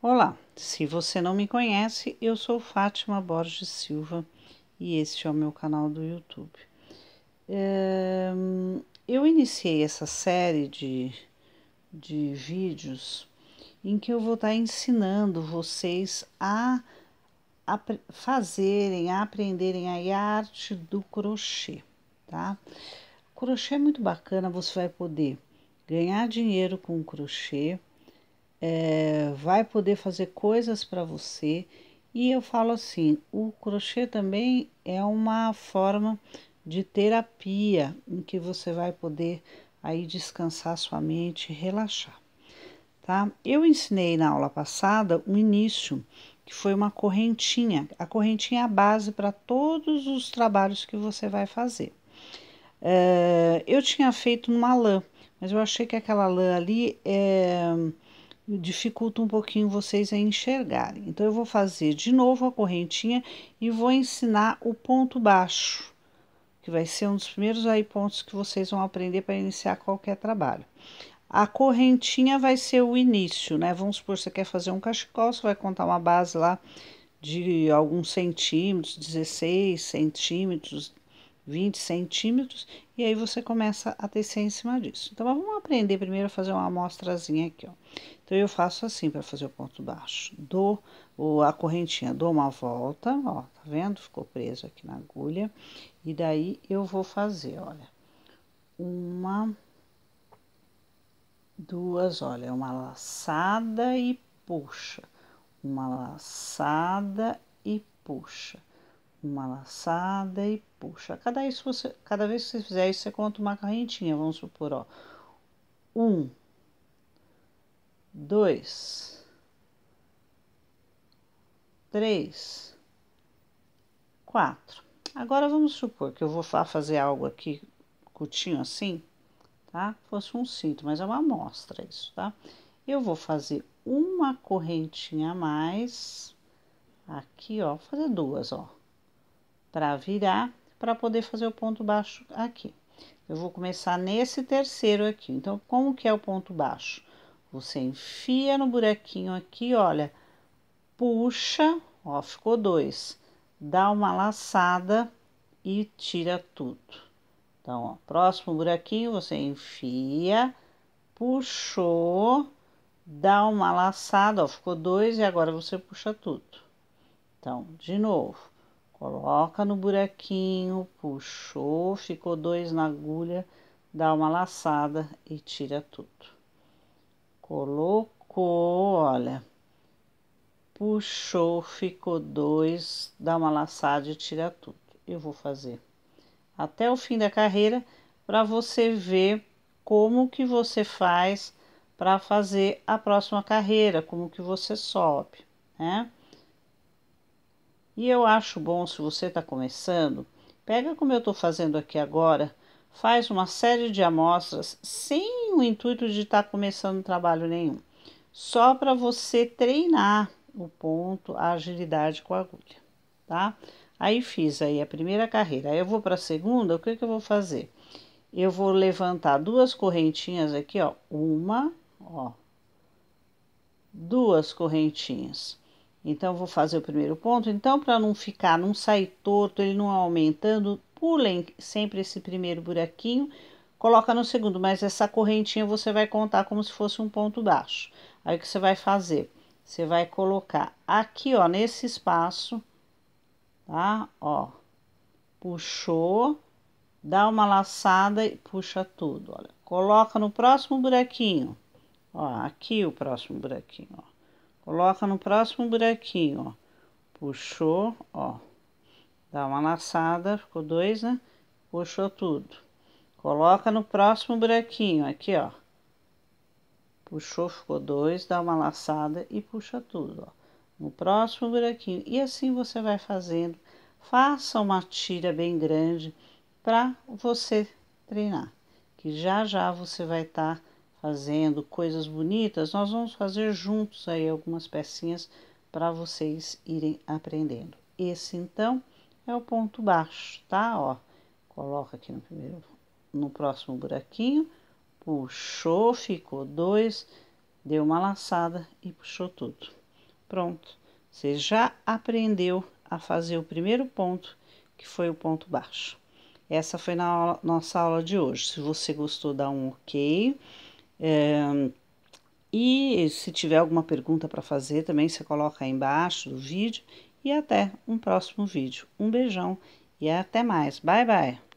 Olá, se você não me conhece, eu sou Fátima Borges Silva e este é o meu canal do YouTube. Eh, eu iniciei essa série de, de vídeos em que eu vou estar ensinando vocês a, a fazerem, a aprenderem a arte do crochê, tá? O crochê é muito bacana, você vai poder ganhar dinheiro com crochê, é, vai poder fazer coisas para você. E eu falo assim: o crochê também é uma forma de terapia em que você vai poder aí descansar sua mente, relaxar, tá? Eu ensinei na aula passada o um início, que foi uma correntinha. A correntinha é a base para todos os trabalhos que você vai fazer. É, eu tinha feito uma lã, mas eu achei que aquela lã ali é dificulta um pouquinho vocês a enxergarem. Então, eu vou fazer de novo a correntinha e vou ensinar o ponto baixo, que vai ser um dos primeiros aí pontos que vocês vão aprender para iniciar qualquer trabalho. A correntinha vai ser o início, né? Vamos supor, você quer fazer um cachecol, você vai contar uma base lá de alguns centímetros, 16 centímetros, 20 centímetros, e aí você começa a tecer em cima disso. Então, vamos aprender primeiro a fazer uma amostrazinha aqui, ó. Então, eu faço assim para fazer o ponto baixo. Dou a correntinha, dou uma volta, ó, tá vendo? Ficou preso aqui na agulha. E daí, eu vou fazer, olha, uma, duas, olha, uma laçada e puxa. Uma laçada e puxa uma laçada e puxa. Cada vez, você, cada vez que você fizer isso, você conta uma correntinha, vamos supor, ó. Um, dois, três, quatro. Agora vamos supor que eu vou fazer algo aqui, curtinho assim, tá? Fosse um cinto, mas é uma amostra isso, tá? Eu vou fazer uma correntinha a mais aqui, ó, vou fazer duas, ó para virar, para poder fazer o ponto baixo aqui. Eu vou começar nesse terceiro aqui. Então, como que é o ponto baixo? Você enfia no buraquinho aqui, olha, puxa, ó, ficou dois. Dá uma laçada e tira tudo. Então, ó, próximo buraquinho, você enfia, puxou, dá uma laçada, ó, ficou dois e agora você puxa tudo. Então, de novo Coloca no buraquinho, puxou, ficou dois na agulha, dá uma laçada e tira tudo. Colocou, olha, puxou, ficou dois, dá uma laçada e tira tudo. Eu vou fazer até o fim da carreira para você ver como que você faz para fazer a próxima carreira, como que você sobe, né? E eu acho bom se você está começando, pega como eu estou fazendo aqui agora, faz uma série de amostras sem o intuito de estar tá começando trabalho nenhum, só para você treinar o ponto, a agilidade com a agulha, tá? Aí fiz aí a primeira carreira, aí eu vou para a segunda, o que, que eu vou fazer? Eu vou levantar duas correntinhas aqui, ó, uma, ó, duas correntinhas. Então, vou fazer o primeiro ponto. Então, para não ficar, não sair torto, ele não aumentando, pulem sempre esse primeiro buraquinho, coloca no segundo, mas essa correntinha você vai contar como se fosse um ponto baixo. Aí, o que você vai fazer? Você vai colocar aqui, ó, nesse espaço, tá? Ó, puxou, dá uma laçada e puxa tudo, olha. Coloca no próximo buraquinho, ó, aqui o próximo buraquinho, ó Coloca no próximo buraquinho, ó. Puxou, ó. Dá uma laçada, ficou dois, né? Puxou tudo. Coloca no próximo buraquinho, aqui, ó. Puxou, ficou dois, dá uma laçada e puxa tudo, ó. No próximo buraquinho. E assim você vai fazendo. Faça uma tira bem grande para você treinar, que já já você vai estar tá fazendo coisas bonitas, nós vamos fazer juntos aí algumas pecinhas para vocês irem aprendendo. Esse então é o ponto baixo, tá? Ó, coloca aqui no primeiro, no próximo buraquinho, puxou, ficou dois, deu uma laçada e puxou tudo. Pronto, você já aprendeu a fazer o primeiro ponto, que foi o ponto baixo. Essa foi na aula, nossa aula de hoje. Se você gostou, dá um ok. É, e se tiver alguma pergunta para fazer também, você coloca aí embaixo do vídeo. E até um próximo vídeo. Um beijão e até mais. Bye, bye.